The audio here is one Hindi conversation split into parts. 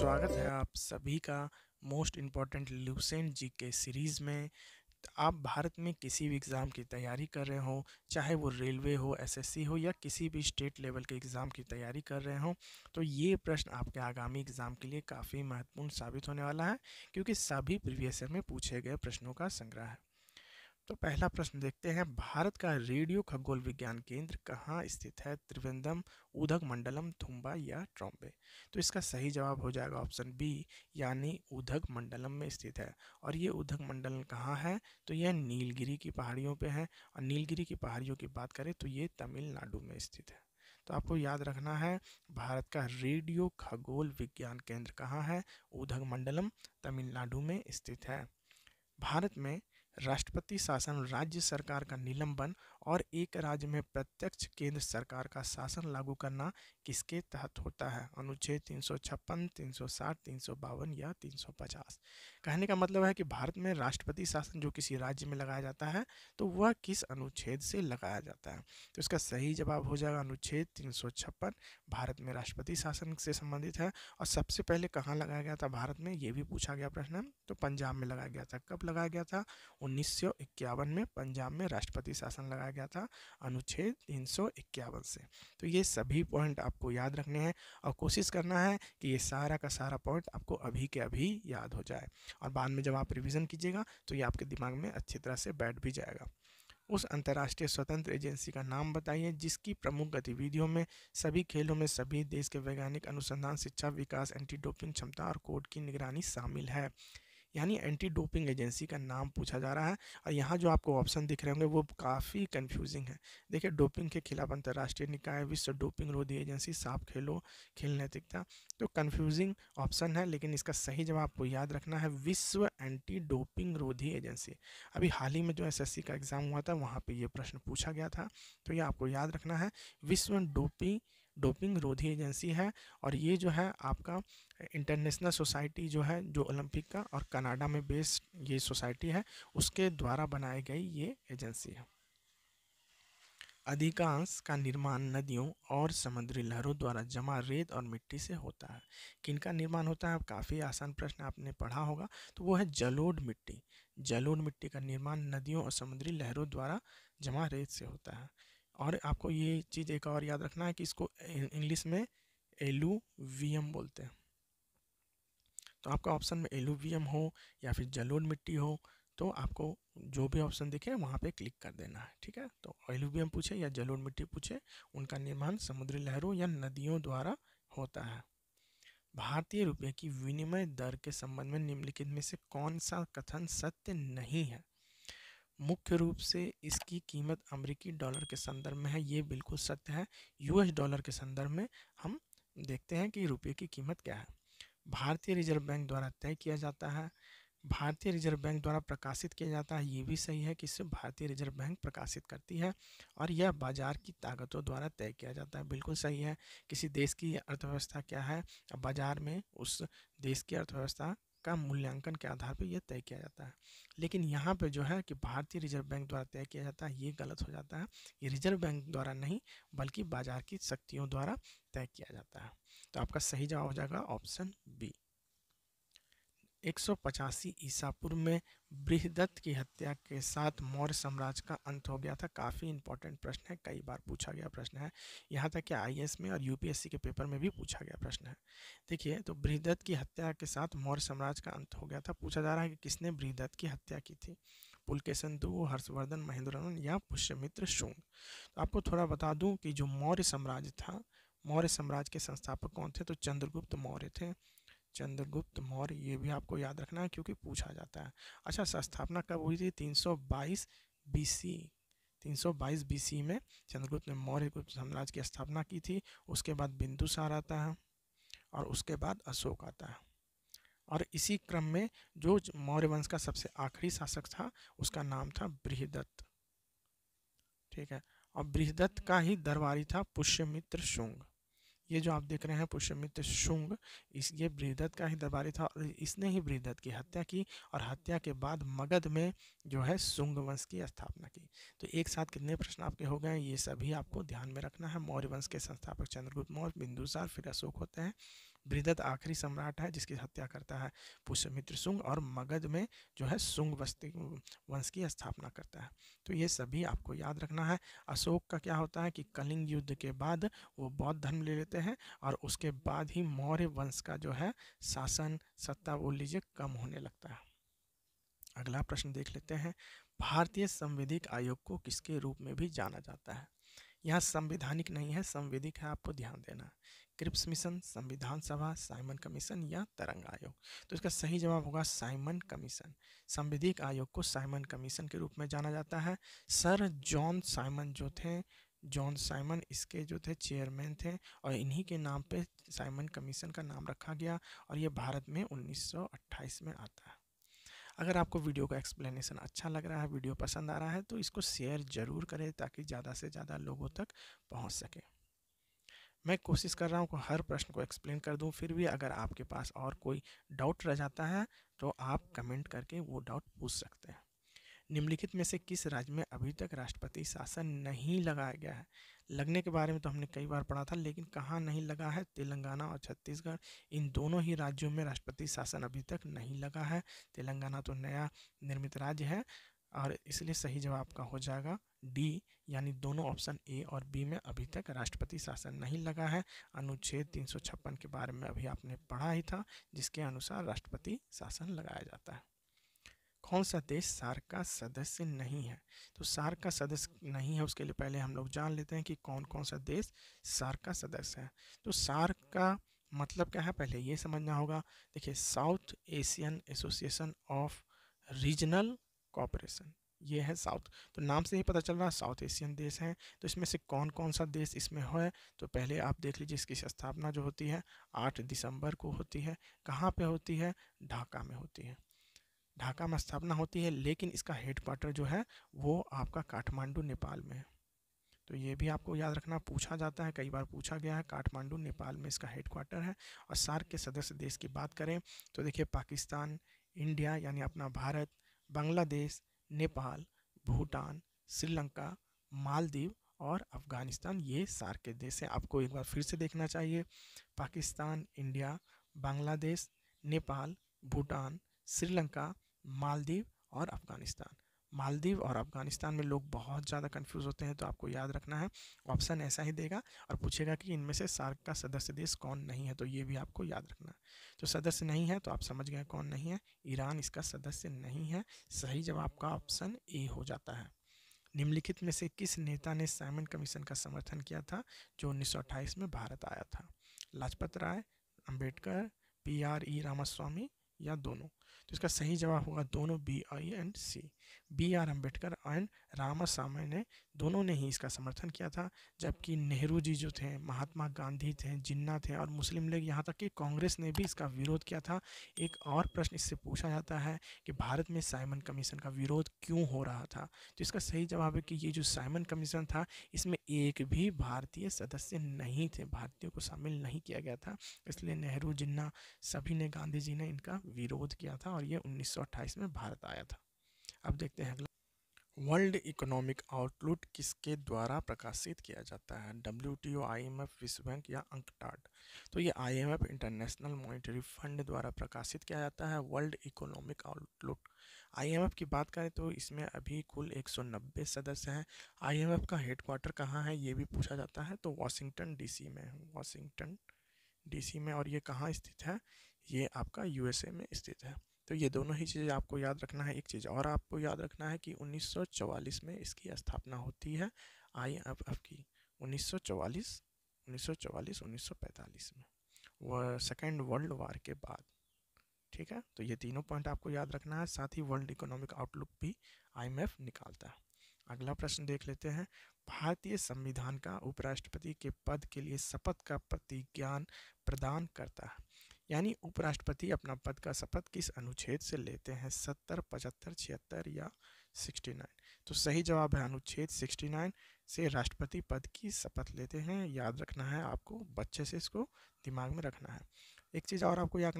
स्वागत है आप सभी का मोस्ट इम्पॉर्टेंट लूसेंट जी के सीरीज़ में आप भारत में किसी भी एग्ज़ाम की तैयारी कर रहे हो चाहे वो रेलवे हो एसएससी हो या किसी भी स्टेट लेवल के एग्ज़ाम की तैयारी कर रहे हो तो ये प्रश्न आपके आगामी एग्ज़ाम के लिए काफ़ी महत्वपूर्ण साबित होने वाला है क्योंकि सभी प्रीवियस ईयर में पूछे गए प्रश्नों का संग्रह है तो पहला प्रश्न देखते हैं भारत का रेडियो खगोल विज्ञान केंद्र कहाँ स्थित है त्रिवेंद्रम उधक मंडलम थुम्बा या ट्रॉम्बे तो इसका सही जवाब हो जाएगा ऑप्शन बी यानी उधक मंडलम में स्थित है और ये उधक मंडलम कहाँ है तो यह नीलगिरी की पहाड़ियों पे है और नीलगिरी की पहाड़ियों की बात करें तो ये तमिलनाडु में स्थित है तो आपको याद रखना है भारत का रेडियो खगोल विज्ञान केंद्र कहाँ है उधक मंडलम तमिलनाडु में स्थित है भारत में राष्ट्रपति शासन राज्य सरकार का निलंबन और एक राज्य में प्रत्यक्ष केंद्र सरकार का शासन लागू करना किसके तहत होता है अनुच्छेद तीन सौ छप्पन तीन सौ साठ तीन सौ बावन या तीन सौ पचास कहने का मतलब है कि भारत में राष्ट्रपति शासन जो किसी राज्य में लगाया जाता है तो वह किस अनुच्छेद से लगाया जाता है तो इसका सही जवाब हो जाएगा अनुच्छेद तीन सौ छप्पन भारत में राष्ट्रपति शासन से संबंधित है और सबसे पहले कहाँ लगाया गया था भारत में ये भी पूछा गया प्रश्न तो पंजाब में लगाया गया था कब लगाया गया था उन्नीस में पंजाब में राष्ट्रपति शासन लगाया बताया गया था अनुच्छेद तीन से तो ये सभी पॉइंट आपको याद रखने हैं और कोशिश करना है कि ये सारा का सारा पॉइंट आपको अभी के अभी याद हो जाए और बाद में जब आप रिविज़न कीजिएगा तो ये आपके दिमाग में अच्छी तरह से बैठ भी जाएगा उस अंतर्राष्ट्रीय स्वतंत्र एजेंसी का नाम बताइए जिसकी प्रमुख गतिविधियों में सभी खेलों में सभी देश के वैज्ञानिक अनुसंधान शिक्षा विकास एंटी डोपिंग क्षमता और कोड की निगरानी शामिल है यानी एंटी डोपिंग एजेंसी का नाम पूछा जा रहा है और यहाँ जो आपको ऑप्शन दिख रहे होंगे वो काफ़ी कन्फ्यूजिंग है देखिए डोपिंग के खिलाफ अंतर्राष्ट्रीय निकाय विश्व डोपिंग रोधी एजेंसी साफ खेलो खेल नैतिकता तो कन्फ्यूजिंग ऑप्शन है लेकिन इसका सही जवाब आपको याद रखना है विश्व एंटी डोपिंग रोधी एजेंसी अभी हाल ही में जो एस का एग्ज़ाम हुआ था वहाँ पर ये प्रश्न पूछा गया था तो ये आपको याद रखना है विश्व डोपिंग डोपिंग रोधी एजेंसी है और ये जो है आपका इंटरनेशनल सोसाइटी जो है जो ओलंपिक का और कनाडा में बेस्ड ये सोसाइटी है उसके द्वारा बनाई गई ये एजेंसी है अधिकांश का निर्माण नदियों और समुद्री लहरों द्वारा जमा रेत और मिट्टी से होता है किनका निर्माण होता है काफ़ी आसान प्रश्न आपने पढ़ा होगा तो वो है जलोढ़ मिट्टी जलोढ़ मिट्टी का निर्माण नदियों और समुद्री लहरों द्वारा जमा रेत से होता है और आपको ये चीज़ एक और याद रखना है कि इसको इंग्लिश में एलुवियम बोलते हैं तो आपका ऑप्शन में एलुवियम हो या फिर जलोड़ मिट्टी हो तो आपको जो भी ऑप्शन दिखे वहाँ पे क्लिक कर देना है ठीक है तो एलुवियम पूछे या जलोड़ मिट्टी पूछे उनका निर्माण समुद्री लहरों या नदियों द्वारा होता है भारतीय रुपये की विनिमय दर के संबंध में निम्नलिखित में से कौन सा कथन सत्य नहीं है मुख्य रूप से इसकी कीमत अमेरिकी डॉलर के संदर्भ में है ये बिल्कुल सत्य है यूएस डॉलर के संदर्भ में हम देखते हैं कि रुपये की कीमत क्या है भारतीय रिजर्व बैंक द्वारा तय किया जाता है भारतीय रिजर्व बैंक द्वारा प्रकाशित किया जाता है ये भी सही है कि इसे भारतीय रिजर्व बैंक प्रकाशित करती है और यह बाजार की ताकतों द्वारा तय किया जाता है बिल्कुल सही है किसी देश की अर्थव्यवस्था क्या है बाजार में उस देश की अर्थव्यवस्था का मूल्यांकन के आधार पर यह तय किया जाता है लेकिन यहाँ पे जो है कि भारतीय रिजर्व बैंक द्वारा तय किया जाता है ये गलत हो जाता है ये रिजर्व बैंक द्वारा नहीं बल्कि बाजार की शक्तियों द्वारा तय किया जाता है तो आपका सही जवाब हो जाएगा ऑप्शन बी एक ईसा पूर्व में बृहदत्त की हत्या के साथ मौर्य साम्राज्य का अंत हो गया था काफ़ी इंपॉर्टेंट प्रश्न है कई बार पूछा गया प्रश्न है यहाँ तक कि आई में और यूपीएससी के पेपर में भी पूछा गया प्रश्न है देखिए तो बृहदत्त की हत्या के साथ मौर्य साम्राज्य का अंत हो गया था पूछा जा रहा है कि किसने बृहदत्त की हत्या की थी पुलकेशन दुव हर्षवर्धन महेंद्रन या पुष्यमित्र शुंग तो आपको थोड़ा बता दूँ कि जो मौर्य साम्राज्य था मौर्य साम्राज्य के संस्थापक कौन थे तो चंद्रगुप्त मौर्य थे चंद्रगुप्त मौर्य ये भी आपको याद रखना है क्योंकि पूछा जाता है अच्छा संस्थापना कब हुई थी 322 बाईस बी सी में चंद्रगुप्त ने मौर्य गुप्त साम्राज्य की स्थापना की थी उसके बाद बिंदुसार आता है और उसके बाद अशोक आता है और इसी क्रम में जो मौर्य वंश का सबसे आखिरी शासक था उसका नाम था बृहदत्त ठीक है और बृहदत्त का ही दरबारी था पुष्यमित्र शुंग ये जो आप देख रहे हैं पुष्यमित्र शुंग इस ये बृहदत्त का ही दरबारी था और इसने ही बृहदत्त की हत्या की और हत्या के बाद मगध में जो है शुंग वंश की स्थापना की तो एक साथ कितने प्रश्न आपके हो गए ये सभी आपको ध्यान में रखना है मौर्य वंश के संस्थापक चंद्रगुप्त मौर्य बिंदुसार फिर अशोक होते हैं बृहदत्त आखिरी सम्राट है जिसकी हत्या करता है पुष्यमित्र सुंग और मगध में जो है सुंग वस्ती वंश की स्थापना करता है तो ये सभी आपको याद रखना है अशोक का क्या होता है कि कलिंग युद्ध के बाद वो बौद्ध धर्म ले लेते हैं और उसके बाद ही मौर्य वंश का जो है शासन सत्ता वो लीजिए कम होने लगता है अगला प्रश्न देख लेते हैं भारतीय संविधिक आयोग को किसके रूप में भी जाना जाता है यहाँ संविधानिक नहीं है संविधिक है आपको ध्यान देना है क्रिप्स मिशन संविधान सभा साइमन कमीशन या तरंग आयोग तो इसका सही जवाब होगा साइमन कमीशन संविधिक आयोग को साइमन कमीशन के रूप में जाना जाता है सर जॉन साइमन जो थे जॉन साइमन इसके जो थे चेयरमैन थे और इन्हीं के नाम पे साइमन कमीशन का नाम रखा गया और ये भारत में 1928 में आता है अगर आपको वीडियो का एक्सप्लेनेशन अच्छा लग रहा है वीडियो पसंद आ रहा है तो इसको शेयर ज़रूर करें ताकि ज़्यादा से ज़्यादा लोगों तक पहुंच सके मैं कोशिश कर रहा हूँ हर प्रश्न को एक्सप्लेन कर दूँ फिर भी अगर आपके पास और कोई डाउट रह जाता है तो आप कमेंट करके वो डाउट पूछ सकते हैं निम्नलिखित में से किस राज्य में अभी तक राष्ट्रपति शासन नहीं लगाया गया है लगने के बारे में तो हमने कई बार पढ़ा था लेकिन कहाँ नहीं लगा है तेलंगाना और छत्तीसगढ़ इन दोनों ही राज्यों में राष्ट्रपति शासन अभी तक नहीं लगा है तेलंगाना तो नया निर्मित राज्य है और इसलिए सही जवाब का हो जाएगा डी यानी दोनों ऑप्शन ए और बी में अभी तक राष्ट्रपति शासन नहीं लगा है अनुच्छेद तीन के बारे में अभी आपने पढ़ा ही था जिसके अनुसार राष्ट्रपति शासन लगाया जाता है कौन सा देश सार का सदस्य नहीं है तो सार का सदस्य नहीं है उसके लिए पहले हम लोग जान लेते हैं कि कौन कौन सा देश सार का सदस्य है तो सार्क का मतलब क्या है पहले ये समझना होगा देखिए South Asian Association of Regional Cooperation ये है साउथ तो नाम से ही पता चल रहा है साउथ एशियन देश हैं तो इसमें से कौन कौन सा देश इसमें है तो पहले आप देख लीजिए इसकी स्थापना जो होती है आठ दिसंबर को होती है कहाँ पे होती है ढाका में होती है ढाका में स्थापना होती है लेकिन इसका हेड क्वार्टर जो है वो आपका काठमांडू नेपाल में है तो ये भी आपको याद रखना पूछा जाता है कई बार पूछा गया है काठमांडू नेपाल में इसका हेड क्वार्टर है और सार्क के सदस्य देश की बात करें तो देखिए पाकिस्तान इंडिया यानी अपना भारत बांग्लादेश नेपाल भूटान श्रीलंका मालदीव और अफ़गानिस्तान ये सार के देश हैं आपको एक बार फिर से देखना चाहिए पाकिस्तान इंडिया बांग्लादेश नेपाल भूटान श्रीलंका मालदीव और अफ़गानिस्तान मालदीव और अफगानिस्तान में लोग बहुत ज़्यादा कन्फ्यूज़ होते हैं तो आपको याद रखना है ऑप्शन ऐसा ही देगा और पूछेगा कि इनमें से सार्क का सदस्य देश कौन नहीं है तो ये भी आपको याद रखना है तो सदस्य नहीं है तो आप समझ गए कौन नहीं है ईरान इसका सदस्य नहीं है सही जवाब का ऑप्शन ए हो जाता है निम्नलिखित में से किस नेता ने साइमन कमीशन का समर्थन किया था जो उन्नीस में भारत आया था Lajpat Rai Ambedkar P R E e Ramaswamy या दोनों तो इसका सही जवाब होगा दोनों B I and C B R Ambedkar and Ramaswamy ने दोनों ने ही इसका समर्थन किया था जबकि नेहरू जी जो थे महात्मा गांधी थे जिन्ना थे और मुस्लिम लीग यहाँ तक कि कांग्रेस ने भी इसका विरोध किया था एक और प्रश्न इससे पूछा जाता है कि भारत में साइमन कमीशन का विरोध क्यों हो रहा था तो इसका सही जवाब है कि ये जो साइमन कमीशन था इसमें एक भी भारतीय सदस्य नहीं थे भारतीयों को शामिल नहीं किया गया था इसलिए नेहरू जिन्ना सभी ने गांधी जी ने इनका विरोध किया था और ये उन्नीस में भारत आया था अब देखते हैं अगला वर्ल्ड इकोनॉमिक आउटलुक किसके द्वारा प्रकाशित किया जाता है W T O I M F विश्व बैंक या अंकटाट तो ये I M F International Monetary Fund द्वारा प्रकाशित किया जाता है World Economic Outlook I M F की बात करें तो इसमें अभी कुल एक सौ नब्बे सदस्य हैं आई एम एफ का हेडक्वार्टर कहाँ है ये भी पूछा जाता है तो वाशिंगटन डी सी में वाशिंगटन डी सी में और ये कहाँ स्थित है ये आपका यू एस ए में स्थित है तो ये दोनों ही चीज़ें आपको याद रखना है एक चीज़ और आपको याद रखना है कि 1944 में इसकी स्थापना होती है आई एफ एफ की 1944 1944 1945 में वह सेकेंड वर्ल्ड वार के बाद ठीक है तो ये तीनों पॉइंट आपको याद रखना है साथ ही वर्ल्ड इकोनॉमिक आउटलुक भी आईएमएफ निकालता है अगला प्रश्न देख लेते हैं भारतीय संविधान का उपराष्ट्रपति के पद के लिए शपथ का प्रतिज्ञान प्रदान करता है यानी उपराष्ट्रपति अपना पद का शपथ किस अनुच्छेद से लेते हैं सत्तर पचहत्तर छिहत्तर या सिक्सटी नाइन तो सही जवाब है अनुच्छेद सिक्सटी नाइन से राष्ट्रपति पद की शपथ लेते हैं याद रखना है आपको बच्चे से इसको दिमाग में रखना है एक चीज़ और आपको याद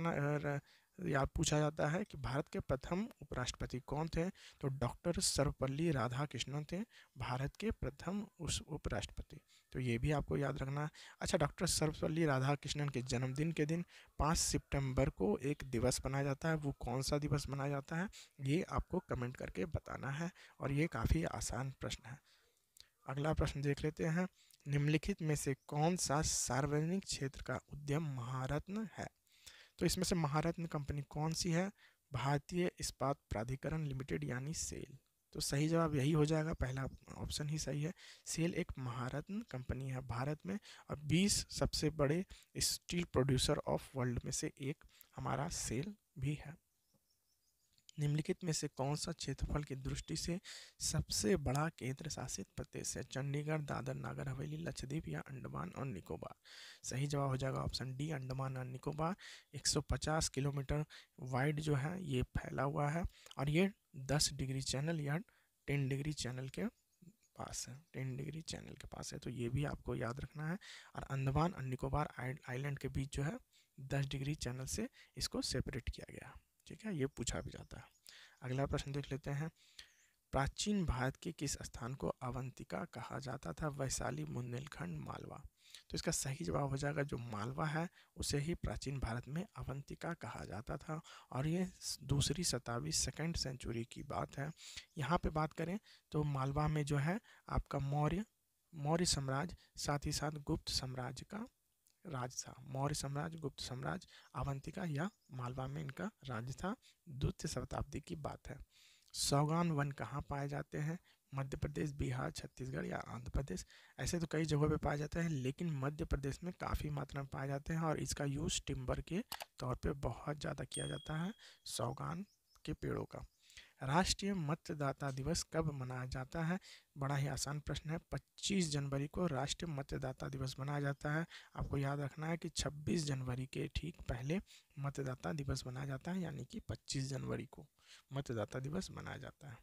याद पूछा जाता है कि भारत के प्रथम उपराष्ट्रपति कौन थे तो डॉक्टर सर्वपल्ली राधाकृष्णन थे भारत के प्रथम उस उपराष्ट्रपति तो ये भी आपको याद रखना है अच्छा डॉक्टर सर्वपल्ली राधाकृष्णन के जन्मदिन के दिन पाँच सितंबर को एक दिवस मनाया जाता है वो कौन सा दिवस मनाया जाता है ये आपको कमेंट करके बताना है और ये काफ़ी आसान प्रश्न है अगला प्रश्न देख लेते हैं निम्नलिखित में से कौन सा सार्वजनिक क्षेत्र का उद्यम महारत्न है तो इसमें से महारत्न कंपनी कौन सी है भारतीय इस्पात प्राधिकरण लिमिटेड यानी सेल तो सही जवाब यही हो जाएगा पहला ऑप्शन ही सही है सेल एक महारत्न कंपनी है भारत में और 20 सबसे बड़े स्टील प्रोड्यूसर ऑफ वर्ल्ड में से एक हमारा सेल भी है निम्नलिखित में से कौन सा क्षेत्रफल की दृष्टि से सबसे बड़ा केंद्र शासित प्रदेश है चंडीगढ़ दादर नागर हवेली लक्षद्वीप या अंडमान और निकोबार सही जवाब हो जाएगा ऑप्शन डी अंडमान और निकोबार 150 किलोमीटर वाइड जो है ये फैला हुआ है और ये 10 डिग्री चैनल या 10 डिग्री चैनल के पास है टेन डिग्री चैनल के पास है तो ये भी आपको याद रखना है और अंडमान और निकोबार आइलैंड के बीच जो है दस डिग्री चैनल से इसको सेपरेट किया गया ठीक है ये पूछा भी जाता है अगला प्रश्न देख लेते हैं प्राचीन भारत के किस स्थान को अवंतिका कहा जाता था वैशाली बुंदेलखंड मालवा तो इसका सही जवाब हो जाएगा जो मालवा है उसे ही प्राचीन भारत में अवंतिका कहा जाता था और ये दूसरी शताब्दी सेकेंड सेंचुरी की बात है यहाँ पे बात करें तो मालवा में जो है आपका मौर्य मौर्य साम्राज्य साथ ही साथ गुप्त साम्राज्य का राज्य था मौर्य साम्राज्य गुप्त साम्राज्य अवंतिका या मालवा में इनका राज्य था द्वितीय शताब्दी की बात है सौगान वन कहाँ पाए जाते हैं मध्य प्रदेश बिहार छत्तीसगढ़ या आंध्र प्रदेश ऐसे तो कई जगहों पे पाए जाते हैं लेकिन मध्य प्रदेश में काफ़ी मात्रा में पाए जाते हैं और इसका यूज़ टिम्बर के तौर पे बहुत ज़्यादा किया जाता है सौगान के पेड़ों का राष्ट्रीय मतदाता दिवस कब मनाया जाता है बड़ा ही आसान प्रश्न है 25 जनवरी को राष्ट्रीय मतदाता दिवस मनाया जाता है आपको याद रखना है कि 26 जनवरी के ठीक पहले मतदाता दिवस मनाया जाता है यानी कि 25 जनवरी को मतदाता दिवस मनाया जाता है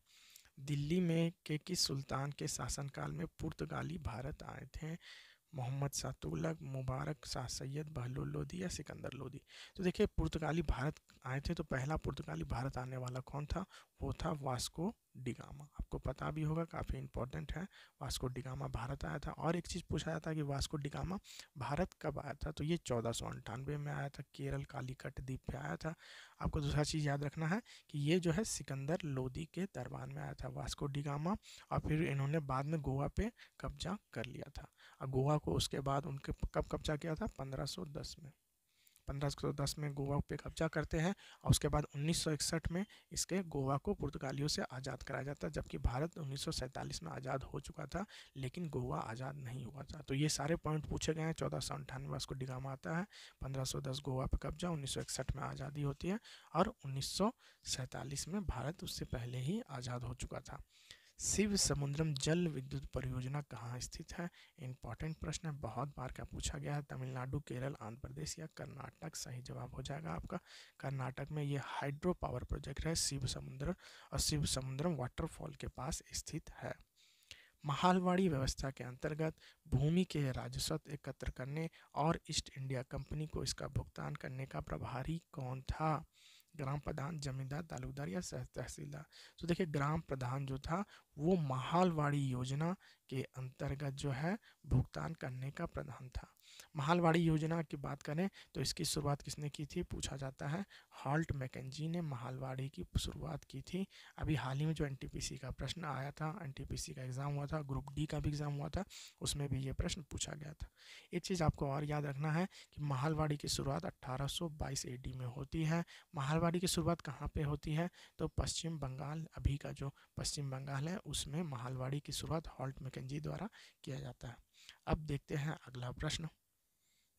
दिल्ली में के किस सुल्तान के शासनकाल में पुर्तगाली भारत आए थे मोहम्मद शाह तुगलक मुबारक शाह सैयद बहलोल लोधी या सिकंदर लोधी तो देखिए पुर्तगाली भारत आए थे तो पहला पुर्तगाली भारत आने वाला कौन था वो था वास्को डिगामा आपको पता भी होगा काफ़ी इंपॉर्टेंट है वास्को डिगामा भारत आया था और एक चीज़ पूछा जाता है कि वास्को डिगामा भारत कब आया था तो ये चौदह सौ अंठानवे में आया था केरल कालीकट द्वीप पे आया था आपको दूसरा चीज़ याद रखना है कि ये जो है सिकंदर लोधी के दरबार में आया था वास्को डिगामा और फिर इन्होंने बाद में गोवा पे कब्जा कर लिया था और गोवा को उसके बाद उनके कब कब्जा किया था 1510 में 1510 में गोवा पे कब्जा करते हैं और उसके बाद 1961 में इसके गोवा को पुर्तगालियों से आज़ाद कराया जाता है जबकि भारत 1947 में आज़ाद हो चुका था लेकिन गोवा आज़ाद नहीं हुआ था तो ये सारे पॉइंट पूछे गए हैं चौदह सौ अंठानवे उसको डिगामा आता है 1510 गोवा पे कब्जा 1961 में आज़ादी होती है और 1947 में भारत उससे पहले ही आज़ाद हो चुका था शिव समुद्रम जल विद्युत परियोजना कहाँ स्थित है इंपॉर्टेंट प्रश्न है बहुत बार का पूछा गया है तमिलनाडु केरल आंध्र प्रदेश या कर्नाटक सही जवाब हो जाएगा आपका कर्नाटक में ये हाइड्रो पावर प्रोजेक्ट है शिव समुद्र और शिव समुद्रम वाटरफॉल के पास स्थित है महालवाड़ी व्यवस्था के अंतर्गत भूमि के राजस्व एकत्र करने और ईस्ट इंडिया कंपनी को इसका भुगतान करने का प्रभारी कौन था ग्राम प्रधान जमींदार तालुकदार या सह तहसीलदार तो देखिए ग्राम प्रधान जो था वो महालवाड़ी योजना के अंतर्गत जो है भुगतान करने का प्रधान था महालवाड़ी योजना की बात करें तो इसकी शुरुआत किसने की थी पूछा जाता है हॉल्ट मैकेजी ने महालवाड़ी की शुरुआत की थी अभी हाल ही में जो एन का प्रश्न आया था एन का एग्ज़ाम हुआ था ग्रुप डी का भी एग्ज़ाम हुआ था उसमें भी ये प्रश्न पूछा गया था एक चीज़ आपको और याद रखना है कि महालवाड़ी की शुरुआत अट्ठारह सौ में होती है महालवाड़ी की शुरुआत कहाँ पे होती है तो पश्चिम बंगाल अभी का जो पश्चिम बंगाल है उसमें महालवाड़ी की शुरुआत हॉल्ट मैकेजी द्वारा किया जाता है अब देखते हैं अगला प्रश्न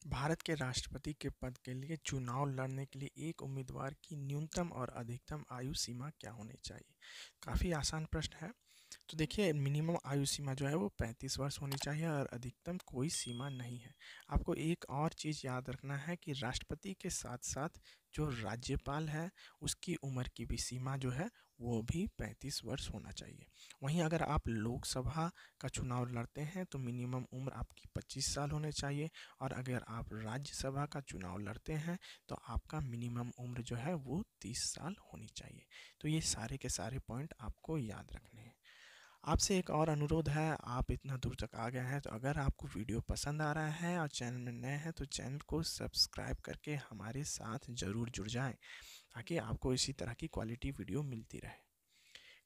भारत के राष्ट्रपति के पद के लिए चुनाव लड़ने के लिए एक उम्मीदवार की न्यूनतम और अधिकतम आयु सीमा क्या होनी चाहिए काफ़ी आसान प्रश्न है तो देखिए मिनिमम आयु सीमा जो है वो पैंतीस वर्ष होनी चाहिए और अधिकतम कोई सीमा नहीं है आपको एक और चीज़ याद रखना है कि राष्ट्रपति के साथ साथ जो राज्यपाल है उसकी उम्र की भी सीमा जो है वो भी पैंतीस वर्ष होना चाहिए वहीं अगर आप लोकसभा का चुनाव लड़ते हैं तो मिनिमम उम्र आपकी पच्चीस साल होने चाहिए और अगर आप राज्यसभा का चुनाव लड़ते हैं तो आपका मिनिमम उम्र जो है वो तीस साल होनी चाहिए तो ये सारे के सारे पॉइंट आपको याद रखने हैं आपसे एक और अनुरोध है आप इतना दूर तक आ गए हैं तो अगर आपको वीडियो पसंद आ रहा है और चैनल में नए हैं तो चैनल को सब्सक्राइब करके हमारे साथ ज़रूर जुड़ जाएँ ताकि आपको इसी तरह की क्वालिटी वीडियो मिलती रहे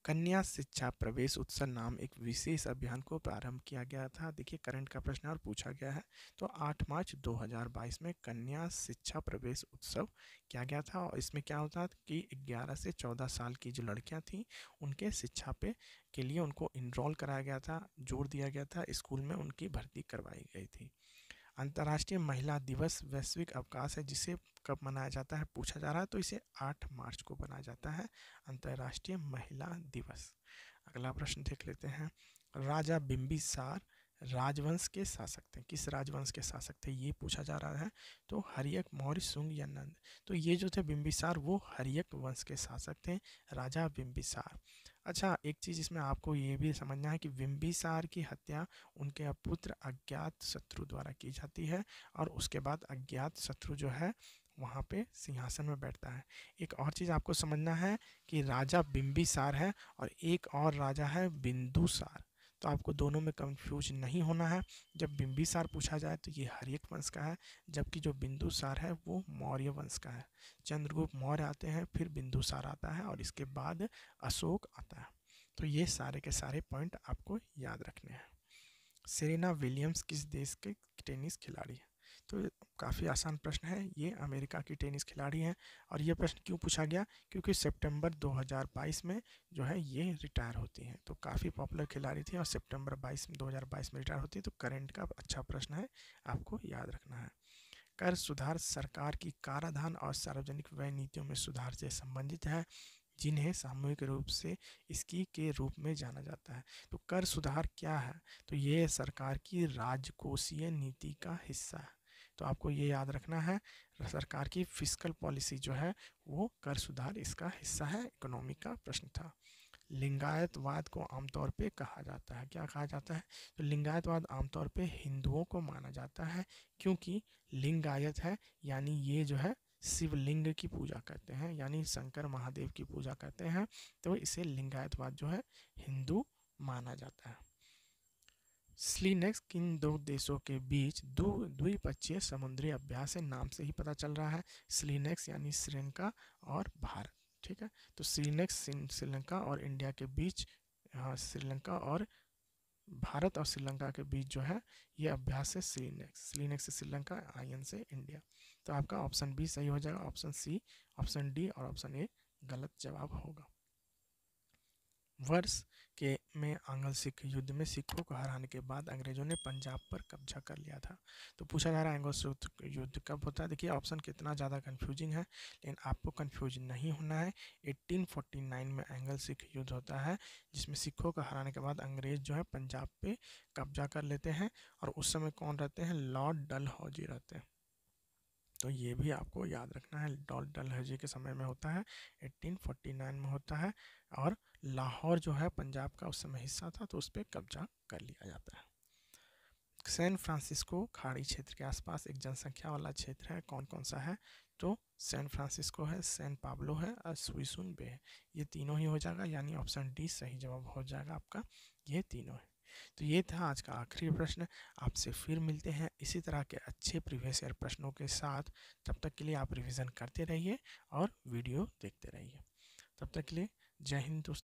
कन्या शिक्षा प्रवेश उत्सव नाम एक विशेष अभियान को प्रारंभ किया गया था देखिए करंट का प्रश्न और पूछा गया है तो 8 मार्च 2022 में कन्या शिक्षा प्रवेश उत्सव किया गया था और इसमें क्या होता कि 11 से 14 साल की जो लड़कियां थीं उनके शिक्षा पे के लिए उनको इनरोल कराया गया था जोर दिया गया था स्कूल में उनकी भर्ती करवाई गई थी अंतर्राष्ट्रीय महिला दिवस वैश्विक अवकाश है जिसे कब मनाया जाता है पूछा जा रहा है तो इसे 8 मार्च को मनाया जाता है अंतर्राष्ट्रीय महिला दिवस अगला प्रश्न देख लेते हैं राजा बिम्बिसार राजवंश के शासक थे किस राजवंश के शासक थे ये पूछा जा रहा है तो हरियक मौर्य सुंग या नंद तो ये जो थे बिम्बिसार वो हरियक वंश के शासक थे राजा बिम्बिसार अच्छा एक चीज़ इसमें आपको ये भी समझना है कि बिम्बिसार की हत्या उनके पुत्र अज्ञात शत्रु द्वारा की जाती है और उसके बाद अज्ञात शत्रु जो है वहाँ पे सिंहासन में बैठता है एक और चीज़ आपको समझना है कि राजा बिम्बिसार है और एक और राजा है बिंदुसार तो आपको दोनों में कंफ्यूज नहीं होना है जब बिंबिसार पूछा जाए तो ये हरियक वंश का है जबकि जो बिंदुसार है वो मौर्य वंश का है चंद्रगुप्त मौर्य आते हैं फिर बिंदुसार आता है और इसके बाद अशोक आता है तो ये सारे के सारे पॉइंट आपको याद रखने हैं सेरेना विलियम्स किस देश के टेनिस खिलाड़ी है तो काफ़ी आसान प्रश्न है ये अमेरिका की टेनिस खिलाड़ी हैं और ये प्रश्न क्यों पूछा गया क्योंकि सितंबर 2022 में जो है ये रिटायर होती हैं तो काफ़ी पॉपुलर खिलाड़ी थी और सितंबर 22 2022 में रिटायर होती है तो करंट का अच्छा प्रश्न है आपको याद रखना है कर सुधार सरकार की काराधान और सार्वजनिक व्यय नीतियों में सुधार से संबंधित है जिन्हें सामूहिक रूप से इसकी के रूप में जाना जाता है तो कर सुधार क्या है तो ये सरकार की राजकोषीय नीति का हिस्सा है तो आपको ये याद रखना है सरकार की फिजिकल पॉलिसी जो है वो कर सुधार इसका हिस्सा है इकोनॉमी का प्रश्न था लिंगायतवाद को आमतौर पे कहा जाता है क्या कहा जाता है तो लिंगायतवाद आमतौर पे हिंदुओं को माना जाता है क्योंकि लिंगायत है यानी ये जो है शिवलिंग की पूजा करते हैं यानी शंकर महादेव की पूजा करते हैं तो इसे लिंगायतवाद जो है हिंदू माना जाता है स्लीनेक्स किन दो देशों के बीच दो द्विपक्षीय समुद्री अभ्यास है नाम से ही पता चल रहा है स्लीनेक्स यानी श्रीलंका और भारत ठीक है तो स्लीनेक्स श्रीलंका और इंडिया के बीच श्रीलंका और भारत और श्रीलंका के बीच जो है ये अभ्यास है स्लीनेक्स स्लीनेक्स से श्रीलंका आई से इंडिया तो आपका ऑप्शन बी सही हो जाएगा ऑप्शन सी ऑप्शन डी और ऑप्शन ए गलत जवाब होगा वर्ष के में आंगल सिख युद्ध में सिखों को हराने के बाद अंग्रेजों ने पंजाब पर कब्जा कर लिया था तो पूछा जा रहा है सिख युद्ध कब होता है देखिए ऑप्शन कितना ज़्यादा कन्फ्यूजिंग है लेकिन आपको कन्फ्यूज नहीं होना है 1849 में एंगल सिख युद्ध होता है जिसमें सिखों को हराने के बाद अंग्रेज जो है पंजाब पर कब्जा कर लेते हैं और उस समय कौन रहते हैं लॉर्ड डल रहते हैं तो ये भी आपको याद रखना है डॉल डल हजी के समय में होता है 1849 में होता है और लाहौर जो है पंजाब का उस समय हिस्सा था तो उस पर कब्जा कर लिया जाता है सैन फ्रांसिस्को खाड़ी क्षेत्र के आसपास एक जनसंख्या वाला क्षेत्र है कौन कौन सा है तो सैन फ्रांसिस्को है सैन पाब्लो है और सुइसुन बे है ये तीनों ही हो जाएगा यानी ऑप्शन डी सही जवाब हो जाएगा आपका ये तीनों है तो ये था आज का आखिरी प्रश्न आपसे फिर मिलते हैं इसी तरह के अच्छे प्रीवियस ईयर प्रश्नों के साथ तब तक के लिए आप रिविज़न करते रहिए और वीडियो देखते रहिए तब तक के लिए जय हिंद दोस्तों